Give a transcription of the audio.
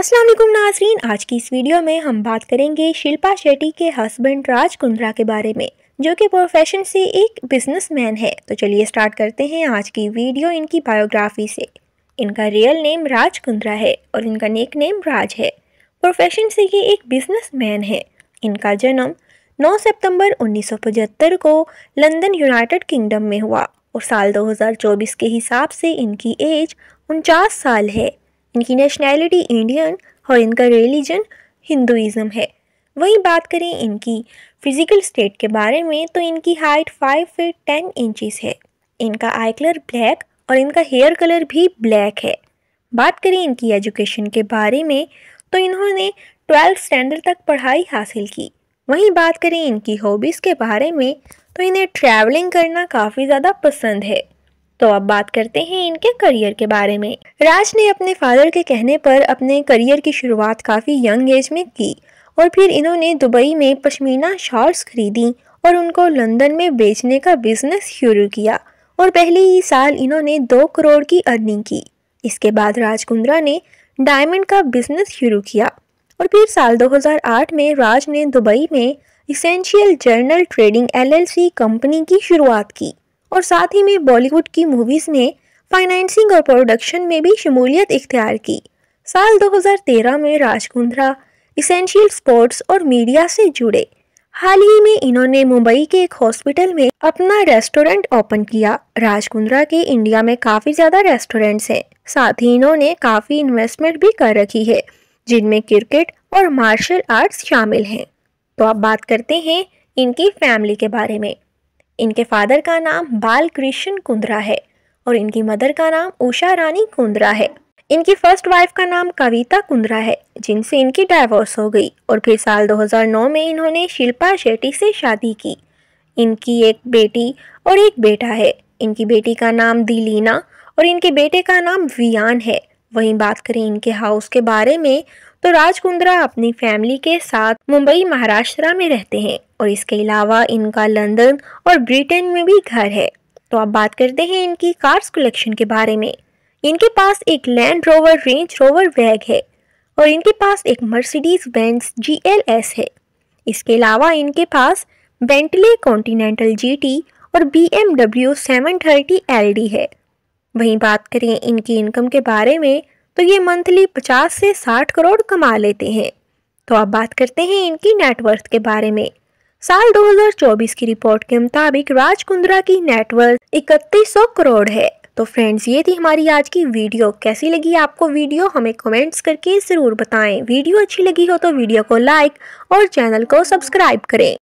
अस्सलाम वालेकुम नाजरीन आज की इस वीडियो में हम बात करेंगे शिल्पा शेट्टी के हस्बैंड राज कुंद्रा के बारे में जो कि प्रोफेशन से एक बिजनेसमैन है तो चलिए स्टार्ट करते हैं आज की वीडियो इनकी बायोग्राफी से इनका रियल नेम राज कुंद्रा है और इनका नेक नेम राज है प्रोफेशन से ये एक मैन है इनका जन्म उन्नीस सौ पचहत्तर को लंदन यूनाइटेड किंगडम में हुआ और साल चौबीस के हिसाब से इनकी एज उनचास साल है इनकी नेशनैलिटी इंडियन और इनका रिलीजन हिंदुज़म है वहीं बात करें इनकी फिज़िकल स्टेट के बारे में तो इनकी height five feet ten inches है इनका आई कलर ब्लैक और इनका हेयर कलर भी ब्लैक है बात करें इनकी एजुकेशन के बारे में तो इन्होंने ट्वेल्थ स्टैंडर्ड तक पढ़ाई हासिल की वहीं बात करें इनकी हॉबीज़ के बारे में तो इन्हें ट्रैवलिंग करना काफ़ी ज़्यादा पसंद है तो अब बात करते हैं इनके करियर के बारे में राज ने अपने फादर के कहने पर अपने करियर की शुरुआत काफ़ी यंग एज में की और फिर इन्होंने दुबई में पश्मीना शॉर्ट्स खरीदी और उनको लंदन में बेचने का बिजनेस शुरू किया और पहले ही साल इन्होंने दो करोड़ की अर्निंग की इसके बाद राजकुंद्रा ने डायमंड का बिजनेस शुरू किया और फिर साल 2008 में राज ने दुबई में Essential General Trading LLC company की शुरुआत की और साथ ही में बॉलीवुड की मूवीज़ में फाइनेंसिंग और प्रोडक्शन में भी शमूलियत इख्तियार की साल 2013 में राजकुंद्रा इसेंशियल स्पोर्ट्स और मीडिया से जुड़े हाल ही में इन्होंने मुंबई के एक हॉस्पिटल में अपना रेस्टोरेंट ओपन किया राजकुंद्रा के इंडिया में काफ़ी ज़्यादा रेस्टोरेंट्स हैं साथ ही इन्होंने काफ़ी इन्वेस्टमेंट भी कर रखी है जिनमें क्रिकेट और मार्शल आर्ट्स शामिल हैं तो अब बात करते हैं इनकी फैमिली के बारे में इनके फादर का नाम बाल कृष्ण कुंद्रा है और इनकी मदर का नाम उषा रानी कुंद्रा है इनकी फर्स्ट वाइफ का नाम कविता कुंद्रा है जिनसे इनकी डाइवोर्स हो गई और फिर साल 2009 में इन्होंने शिल्पा शेट्टी से शादी की इनकी एक बेटी और एक बेटा है इनकी बेटी का नाम दिलीना और इनके बेटे का नाम वियान है वहीं बात करें इनके हाउस के बारे में तो राज कुंद्रा अपनी फैमिली के साथ मुंबई महाराष्ट्र में रहते हैं और इसके अलावा इनका लंदन और ब्रिटेन में भी घर है तो अब बात करते हैं इनकी कार्स कलेक्शन के बारे में इनके पास एक लैंड रोवर रेंज रोवर वैग है और इनके पास एक मर्सिडीज बेंस जी है इसके अलावा इनके पास बेंटले कॉन्टीनेंटल जी और B M W seven thirty L D है वहीं बात करें इनकी इनकम के बारे में तो ये मंथली पचास से साठ करोड़ कमा लेते हैं तो अब बात करते हैं इनकी नेटवर्थ के बारे में साल 2024 की रिपोर्ट के मुताबिक राज कुंद्रा की नेटवर्थ इकतीस करोड़ है तो फ्रेंड्स ये थी हमारी आज की वीडियो कैसी लगी आपको वीडियो हमें कमेंट्स करके ज़रूर बताएं वीडियो अच्छी लगी हो तो वीडियो को लाइक और चैनल को सब्सक्राइब करें